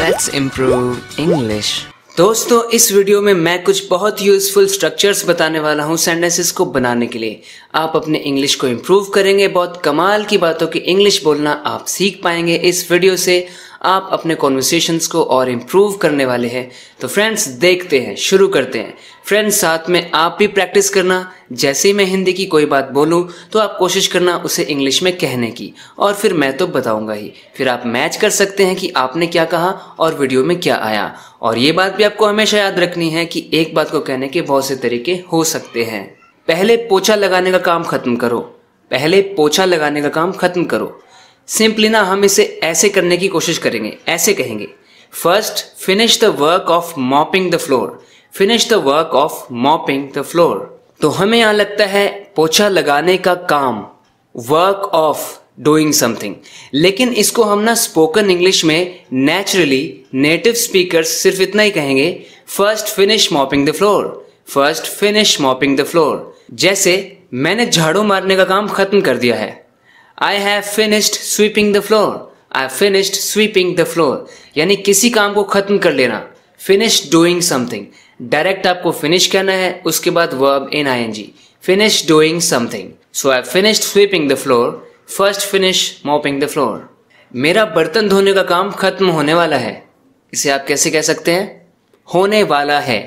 Let's improve English दोस्तों इस video में मैं कुछ बहुत यूजफुल स्ट्रक्चर्स बताने वाला हूँ सेंटेंसेस को बनाने के लिए आप अपने इंग्लिश को इम्प्रूव करेंगे बहुत कमाल की बातों की इंग्लिश बोलना आप सीख पाएंगे इस वीडियो से आप अपने कॉन्वर्सेशंस को और इम्प्रूव करने वाले हैं तो फ्रेंड्स देखते हैं शुरू करते हैं फ्रेंड्स साथ में आप भी प्रैक्टिस करना जैसे ही मैं हिंदी की कोई बात बोलूँ तो आप कोशिश करना उसे इंग्लिश में कहने की और फिर मैं तो बताऊंगा ही फिर आप मैच कर सकते हैं कि आपने क्या कहा और वीडियो में क्या आया और ये बात भी आपको हमेशा याद रखनी है कि एक बात को कहने के बहुत से तरीके हो सकते हैं पहले पोछा लगाने का काम खत्म करो पहले पोछा लगाने का काम खत्म करो सिंपली ना हम इसे ऐसे करने की कोशिश करेंगे ऐसे कहेंगे first finish the work of mopping the floor finish the work of mopping the floor तो हमें यहां लगता है पोछा लगाने का काम वर्क ऑफ डूइंग समथिंग लेकिन इसको हम ना स्पोकन इंग्लिश में नेचुरली नेटिव स्पीकर सिर्फ इतना ही कहेंगे first finish mopping the floor first finish mopping the floor जैसे मैंने झाड़ू मारने का काम खत्म कर दिया है I have finished sweeping the floor I finished sweeping the floor यानी किसी काम को खत्म कर लेना Finish doing something. डायरेक्ट आपको फिनिश करना है उसके बाद verb in I N G finish doing something so I finished sweeping the floor first finish mopping the floor मेरा बर्तन धोने का काम खत्म होने वाला है इसे आप कैसे कह सकते हैं होने वाला है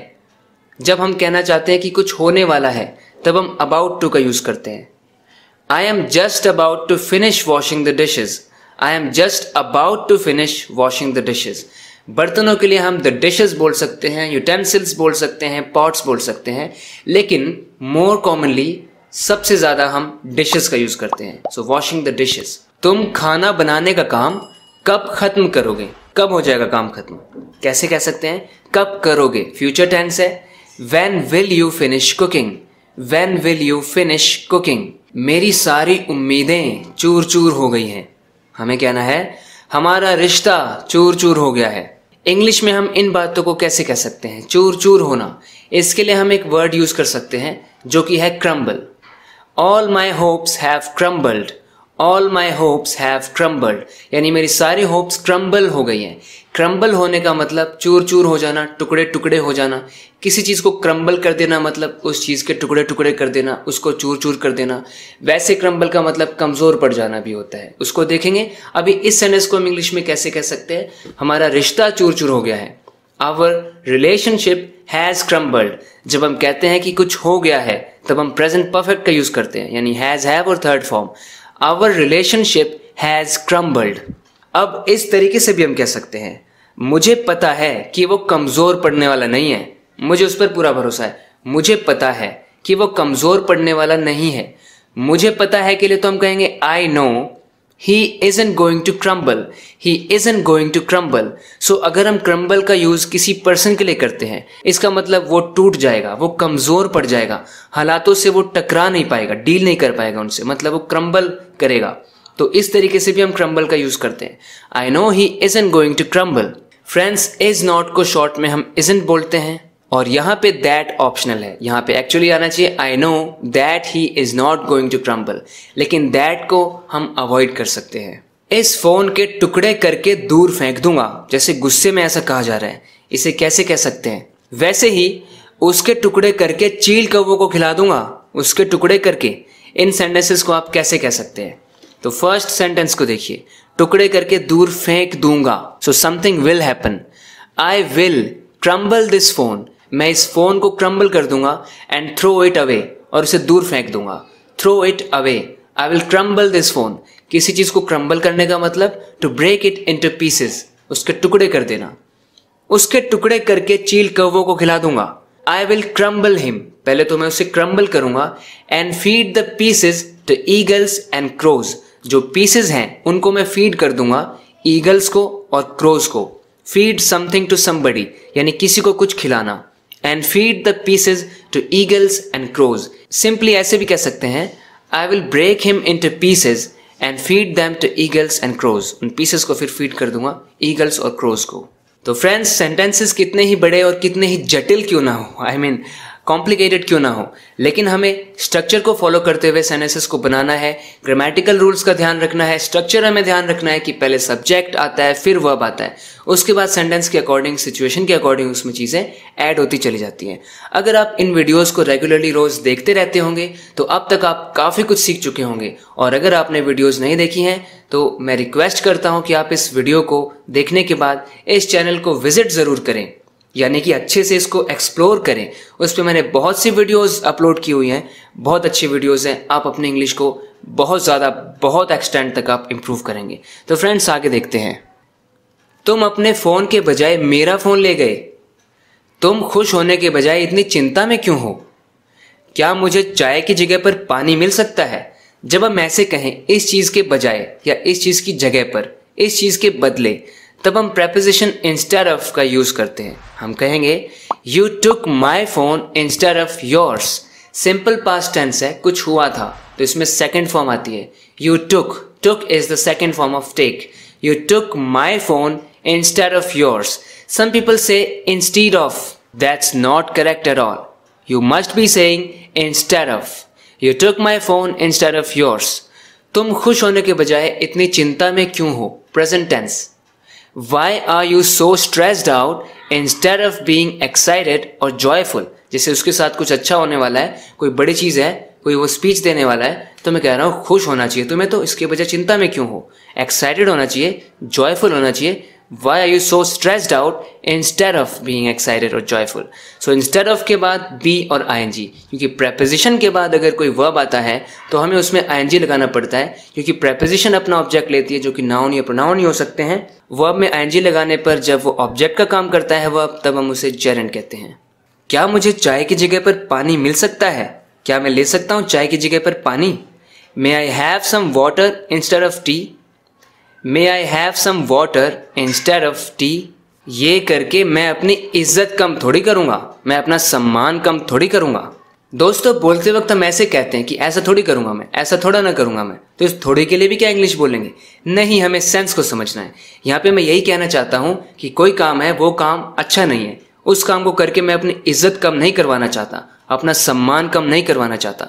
जब हम कहना चाहते हैं कि कुछ होने वाला है तब हम अबाउट टू का यूज़ करते हैं I am just about to finish washing the dishes. I am just about to finish washing the dishes. बर्तनों के लिए हम द डिशेज बोल सकते हैं यूटेंसिल्स बोल सकते हैं पॉट्स बोल सकते हैं लेकिन मोर कॉमनली सबसे ज़्यादा हम डिशेज का यूज़ करते हैं सो वॉशिंग द डिशेज तुम खाना बनाने का काम कब ख़त्म करोगे कब हो जाएगा काम ख़त्म कैसे कह सकते हैं कब करोगे फ्यूचर टेंस है when will you finish cooking when will you finish cooking मेरी सारी उम्मीदें चूर चूर हो गई हैं हमें कहना है हमारा रिश्ता चूर चूर हो गया है इंग्लिश में हम इन बातों को कैसे कह सकते हैं चूर चूर होना इसके लिए हम एक वर्ड यूज़ कर सकते हैं जो कि है crumble all my hopes have crumbled all my hopes have crumbled यानी मेरी सारी होप्स क्रम्बल हो गई हैं क्रम्बल होने का मतलब चूर चूर हो जाना टुकड़े टुकड़े हो जाना किसी चीज़ को क्रम्बल कर देना मतलब उस चीज़ के टुकड़े टुकड़े कर देना उसको चूर चूर कर देना वैसे क्रम्बल का मतलब कमज़ोर पड़ जाना भी होता है उसको देखेंगे अभी इस सेंटेंस को हम इंग्लिश में कैसे कह सकते हैं हमारा रिश्ता चूर चूर हो गया है आवर रिलेशनशिप हैज़ क्रम्बल्ड जब हम कहते हैं कि कुछ हो गया है तब हम प्रेजेंट परफेक्ट का यूज़ करते हैं यानी हैज़ हैव और third form our relationship has crumbled अब इस तरीके से भी हम कह सकते हैं मुझे पता है कि वो कमज़ोर पड़ने वाला नहीं है मुझे उस पर पूरा भरोसा है मुझे पता है कि वो कमज़ोर पड़ने वाला नहीं है मुझे पता है के लिए तो हम कहेंगे I know he is an going to crumble he is an going to crumble so अगर हम क्रम्बल का यूज़ किसी पर्सन के लिए करते हैं इसका मतलब वो टूट जाएगा वो कमज़ोर पड़ जाएगा हालातों से वो टकरा नहीं पाएगा डील नहीं कर पाएगा उनसे मतलब वो क्रम्बल करेगा तो इस तरीके से भी हम क्रम्बल का यूज़ करते हैं I know he is an going to crumble friends is not को शॉर्ट में हम isn't बोलते हैं और यहाँ पे दैट ऑप्शनल है यहाँ पे एक्चुअली आना चाहिए I know that he is not going to crumble लेकिन दैट को हम अवॉइड कर सकते हैं इस फोन के टुकड़े करके दूर फेंक दूंगा जैसे गुस्से में ऐसा कहा जा रहा है इसे कैसे कह सकते हैं वैसे ही उसके टुकड़े करके चील कौ को खिला दूंगा उसके टुकड़े करके इन सेंटेंसेस को आप कैसे कह सकते हैं तो फर्स्ट सेंटेंस को देखिए टुकड़े करके दूर फेंक दूंगा so something will happen I will crumble this phone मैं इस फ़ोन को क्रम्बल कर दूंगा एंड थ्रो इट अवे और उसे दूर फेंक दूंगा throw it away I will crumble this phone किसी चीज़ को क्रम्बल करने का मतलब to break it into pieces उसके टुकड़े कर देना उसके टुकड़े करके चील कौ को खिला दूंगा आई विल क्रम्बल हिम पहले तो मैं उसे क्रम्बल करूंगा and feed the pieces to eagles and crows जो पीसेज हैं उनको मैं फीड कर दूंगा ईगल्स को और क्रोज को फीड समथिंग टू समबडी यानी किसी को कुछ खिलाना and feed the pieces to eagles and crows simply ऐसे भी कह सकते हैं I will break him into pieces and feed them to eagles and crows उन पीसेस को फिर फीड कर दूंगा ईगल्स और क्रोज को तो फ्रेंड्स सेंटेंसेस कितने ही बड़े और कितने ही जटिल क्यों ना हो I I mean mean, complicated क्यों ना हो लेकिन हमें स्ट्रक्चर को फॉलो करते हुए सेनेसिस को बनाना है ग्रामेटिकल रूल्स का ध्यान रखना है स्ट्रक्चर हमें ध्यान रखना है कि पहले सब्जेक्ट आता है फिर वर्ब आता है उसके बाद सेंटेंस के अकॉर्डिंग सिचुएशन के अकॉर्डिंग उसमें चीज़ें ऐड होती चली जाती हैं अगर आप इन वीडियोस को रेगुलरली रोज़ देखते रहते होंगे तो अब तक आप काफ़ी कुछ सीख चुके होंगे और अगर आपने वीडियोज़ नहीं देखी हैं तो मैं रिक्वेस्ट करता हूँ कि आप इस वीडियो को देखने के बाद इस चैनल को विजिट ज़रूर करें यानी कि अच्छे से इसको एक्सप्लोर करें उस पर मैंने बहुत सी वीडियोस अपलोड की हुई हैं बहुत अच्छी वीडियोस हैं आप अपने इंग्लिश को बहुत ज़्यादा बहुत एक्सटेंड तक आप इम्प्रूव करेंगे तो फ्रेंड्स आगे देखते हैं तुम अपने फ़ोन के बजाय मेरा फ़ोन ले गए तुम खुश होने के बजाय इतनी चिंता में क्यों हो क्या मुझे चाय की जगह पर पानी मिल सकता है जब हम ऐसे कहें इस चीज़ के बजाय या इस चीज़ की जगह पर इस चीज़ के बदले तब हम प्रेपोजिशन इंस्टेड ऑफ का यूज करते हैं हम कहेंगे you took my phone instead of yours simple past tense है कुछ हुआ था तो इसमें सेकेंड फॉर्म आती है you took took is the second form of take you took my phone instead of yours some people से instead of that's not correct at all you must be saying instead of you took my phone instead of yours तुम खुश होने के बजाय इतनी चिंता में क्यों हो present tense why are you so stressed out instead of being excited और जॉयफुल जैसे उसके साथ कुछ अच्छा होने वाला है कोई बड़ी चीज़ है कोई वो स्पीच देने वाला है तो मैं कह रहा हूँ खुश होना चाहिए तुम्हें तो इसके बजाय चिंता में क्यों हो एक्साइटेड होना चाहिए जॉयफुल होना चाहिए why are you so stressed out instead of being excited और जॉयफुल सो इंस्टेड ऑफ के बाद बी और आई एन जी क्योंकि प्रेपोजिशन के बाद अगर कोई वर्ब आता है तो हमें उसमें आई एन जी लगाना पड़ता है क्योंकि प्रेपोजिशन अपना ऑब्जेक्ट लेती है जो कि नाउन या प्रोनाउन ही हो सकते हैं वर्ब में आई लगाने पर जब वो ऑब्जेक्ट का काम करता है वर्ब तब हम उसे जेरन कहते हैं क्या मुझे चाय की जगह पर पानी मिल सकता है क्या मैं ले सकता हूँ चाय की जगह पर पानी may I have some water instead of tea may I have some water instead of tea ये करके मैं अपनी इज्जत कम थोड़ी करूँगा मैं अपना सम्मान कम थोड़ी करूँगा दोस्तों बोलते वक्त हम ऐसे कहते हैं कि ऐसा थोड़ी करूंगा मैं ऐसा थोड़ा ना करूंगा मैं तो इस थोड़े के लिए भी क्या इंग्लिश बोलेंगे नहीं हमें सेंस को समझना है यहाँ पे मैं यही कहना चाहता हूँ कि कोई काम है वो काम अच्छा नहीं है उस काम को करके मैं अपनी इज्जत कम नहीं करवाना चाहता अपना सम्मान कम नहीं करवाना चाहता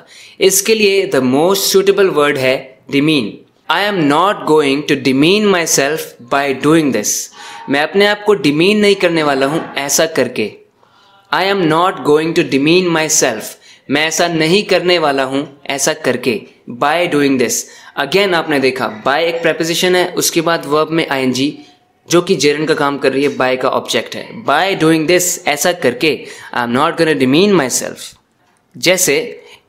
इसके लिए द मोस्ट सुटेबल वर्ड है demean I am not going to demean myself by doing this मैं अपने आप को डिमीन नहीं करने वाला हूँ ऐसा करके I am not going to demean myself मैं ऐसा नहीं करने वाला हूं ऐसा करके बाय डूइंग दिस अगेन आपने देखा बाय एक प्रेपोजिशन है उसके बाद वर्ब में आई जो कि जेरन का काम कर रही है बाय का ऑब्जेक्ट है बाय डूइंग दिस ऐसा करके I am not gonna demean myself जैसे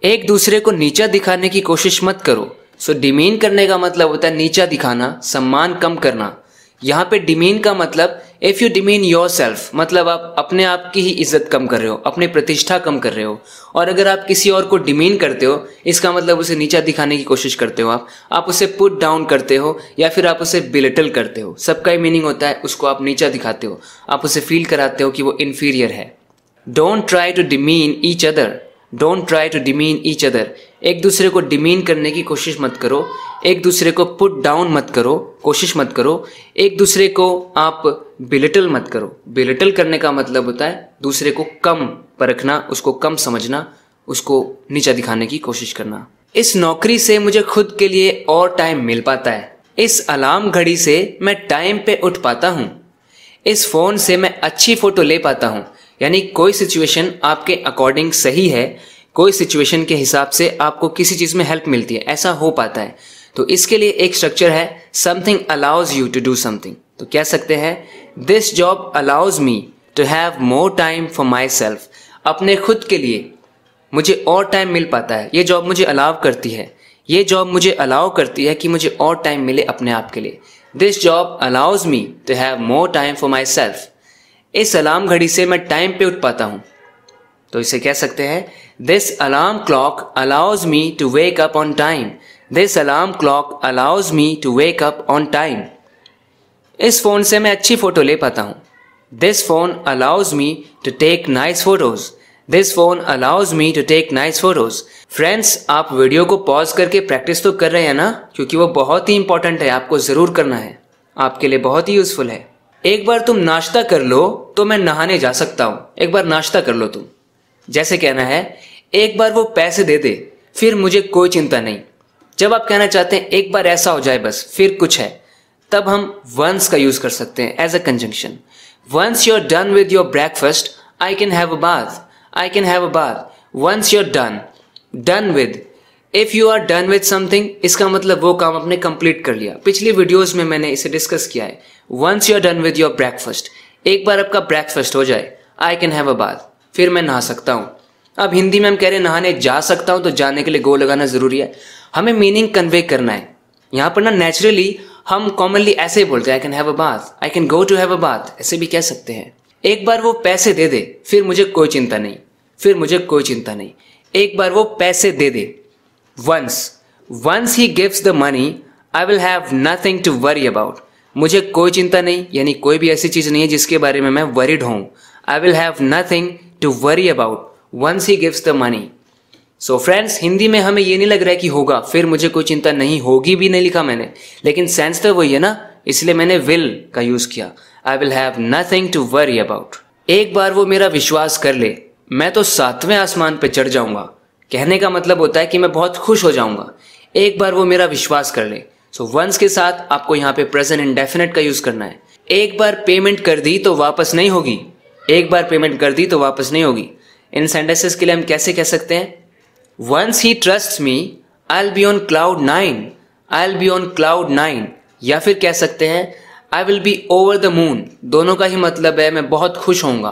एक दूसरे को नीचा दिखाने की कोशिश मत करो सो so, डिमीन करने का मतलब होता है नीचा दिखाना सम्मान कम करना यहाँ पे डिमीन का मतलब if you demean yourself मतलब आप अपने आप की ही इज्जत कम कर रहे हो अपनी प्रतिष्ठा कम कर रहे हो और अगर आप किसी और को डिमीन करते हो इसका मतलब उसे नीचा दिखाने की कोशिश करते हो आप आप उसे पुट डाउन करते हो या फिर आप उसे बिलिटल करते हो सबका ही मीनिंग होता है उसको आप नीचा दिखाते हो आप उसे फील कराते हो कि वो इन्फीरियर है don't try to demean each other don't try to demean each other एक दूसरे को डिमीन करने की कोशिश मत करो एक दूसरे को पुट डाउन मत करो कोशिश मत करो एक दूसरे को आप बिलिटल मत करो बिलिटल करने का मतलब होता है दूसरे को कम परखना उसको कम समझना उसको नीचा दिखाने की कोशिश करना इस नौकरी से मुझे खुद के लिए और टाइम मिल पाता है इस अलार्म घड़ी से मैं टाइम पे उठ पाता हूँ इस फ़ोन से मैं अच्छी फ़ोटो ले पाता हूँ यानी कोई सिचुएशन आपके अकॉर्डिंग सही है कोई सिचुएशन के हिसाब से आपको किसी चीज़ में हेल्प मिलती है ऐसा हो पाता है तो इसके लिए एक स्ट्रक्चर है something allows you to do something तो कह सकते हैं this job allows me to have more time for myself अपने खुद के लिए मुझे और टाइम मिल पाता है ये जॉब मुझे अलाव करती है ये जॉब मुझे अलाउ करती है कि मुझे और टाइम मिले अपने आप के लिए this job allows me to have more time for myself इस अलार्म घड़ी से मैं टाइम पे उठ पाता हूँ तो इसे कह सकते हैं this alarm clock allows me to wake up on time this alarm clock allows me to wake up on time इस फ़ोन से मैं अच्छी फ़ोटो ले पाता हूँ this phone allows me to take nice photos this phone allows me to take nice photos friends आप video को pause करके प्रैक्टिस तो कर रहे हैं ना क्योंकि वो बहुत ही इंपॉर्टेंट है आपको ज़रूर करना है आपके लिए बहुत ही यूज़फुल है एक बार तुम नाश्ता कर लो तो मैं नहाने जा सकता हूँ एक बार नाश्ता कर लो तुम जैसे कहना है एक बार वो पैसे दे दे फिर मुझे कोई चिंता नहीं जब आप कहना चाहते हैं एक बार ऐसा हो जाए बस फिर कुछ है तब हम वंस का यूज कर सकते हैं as a conjunction once you are done with your breakfast I can have a bath I can have a bath once you are done done with if you are done with something इसका मतलब वो काम आपने complete कर लिया पिछली videos में मैंने इसे डिस्कस किया है once you are done with your breakfast एक बार आपका ब्रेकफास्ट हो जाए I can have a bath फिर मैं नहा सकता हूँ अब हिंदी में हम कह रहे हैं नहाने जा सकता हूँ तो जाने के लिए गो लगाना ज़रूरी है हमें मीनिंग कन्वे करना है यहाँ पर ना नेचुरली हम कॉमनली ऐसे ही बोलते हैं I can have a bath I can go to have a bath ऐसे भी कह सकते हैं एक बार वो पैसे दे दे फिर मुझे कोई चिंता नहीं फिर मुझे कोई चिंता नहीं एक बार वो पैसे दे दे once once he gives the money I will have nothing to worry about मुझे कोई चिंता नहीं यानी कोई भी ऐसी चीज़ नहीं है जिसके बारे में मैं वरीड हूँ I will have nothing to worry about once he gives the money so so friends Hindi में हमें ये नहीं लग रहा है कि होगा फिर मुझे कोई चिंता नहीं होगी भी नहीं लिखा मैंने लेकिन सेंस तो वही है ना इसलिए मैंने विल का यूज किया I will have nothing to worry about एक बार वो मेरा विश्वास कर ले मैं तो सातवें आसमान पर चढ़ जाऊंगा कहने का मतलब होता है कि मैं बहुत खुश हो जाऊंगा एक बार वो मेरा विश्वास कर ले सो so, वंस के साथ आपको यहाँ पे प्रेजेंट इंडेफिनेट का यूज करना है एक बार पेमेंट कर दी तो वापस नहीं होगी एक बार पेमेंट कर दी तो वापस नहीं होगी इन सेंटेंसेस के लिए हम कैसे कह सकते हैं once he trust me I be on cloud nine I be on cloud nine या फिर कह सकते हैं I will be over the moon दोनों का ही मतलब है मैं बहुत खुश होऊंगा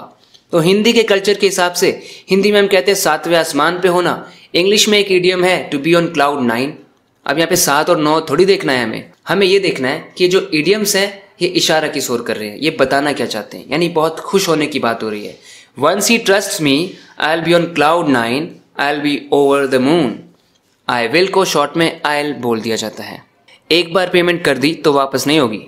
तो हिंदी के कल्चर के हिसाब से हिंदी में हम कहते हैं सातवें आसमान पे होना इंग्लिश में एक इडियम है to be on cloud nine अब यहाँ पे सात और नौ थोड़ी देखना है हमें हमें ये देखना है कि जो इडियम्स हैं ये इशारा की शोर कर रहे हैं ये बताना क्या चाहते हैं यानी बहुत खुश होने की बात हो रही है once he trust me I'll be on cloud nine I'll be over the moon I will को शॉर्ट में आई एल बोल दिया जाता है एक बार पेमेंट कर दी तो वापस नहीं होगी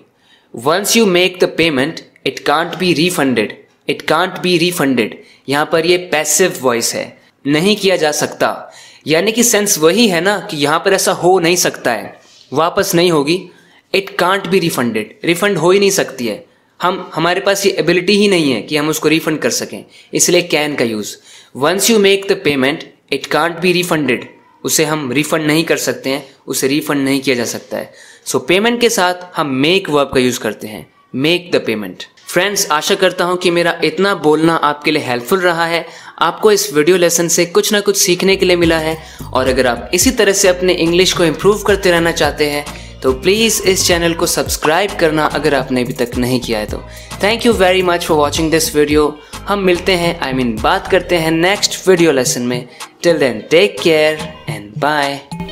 once you make the payment it can't be refunded it can't be refunded यहाँ पर ये पैसिव वॉइस है नहीं किया जा सकता यानी कि सेंस वही है ना कि यहाँ पर ऐसा हो नहीं सकता है वापस नहीं होगी it can't be refunded refund हो ही नहीं सकती है हम हमारे पास ये एबिलिटी ही नहीं है कि हम उसको रिफंड कर सकें इसलिए कैन का use once you make the payment it can't be refunded उसे हम रिफंड नहीं कर सकते हैं उसे रिफंड नहीं किया जा सकता है सो so, पेमेंट के साथ हम मेक वर्ब का यूज़ करते हैं मेक द पेमेंट फ्रेंड्स आशा करता हूँ कि मेरा इतना बोलना आपके लिए हेल्पफुल रहा है आपको इस वीडियो लेसन से कुछ ना कुछ सीखने के लिए मिला है और अगर आप इसी तरह से अपने इंग्लिश को इम्प्रूव करते रहना चाहते हैं तो प्लीज़ इस चैनल को सब्सक्राइब करना अगर आपने अभी तक नहीं किया है तो thank you very much for watching this video हम मिलते हैं आई I मीन mean, बात करते हैं नेक्स्ट वीडियो लेसन में till then take care and bye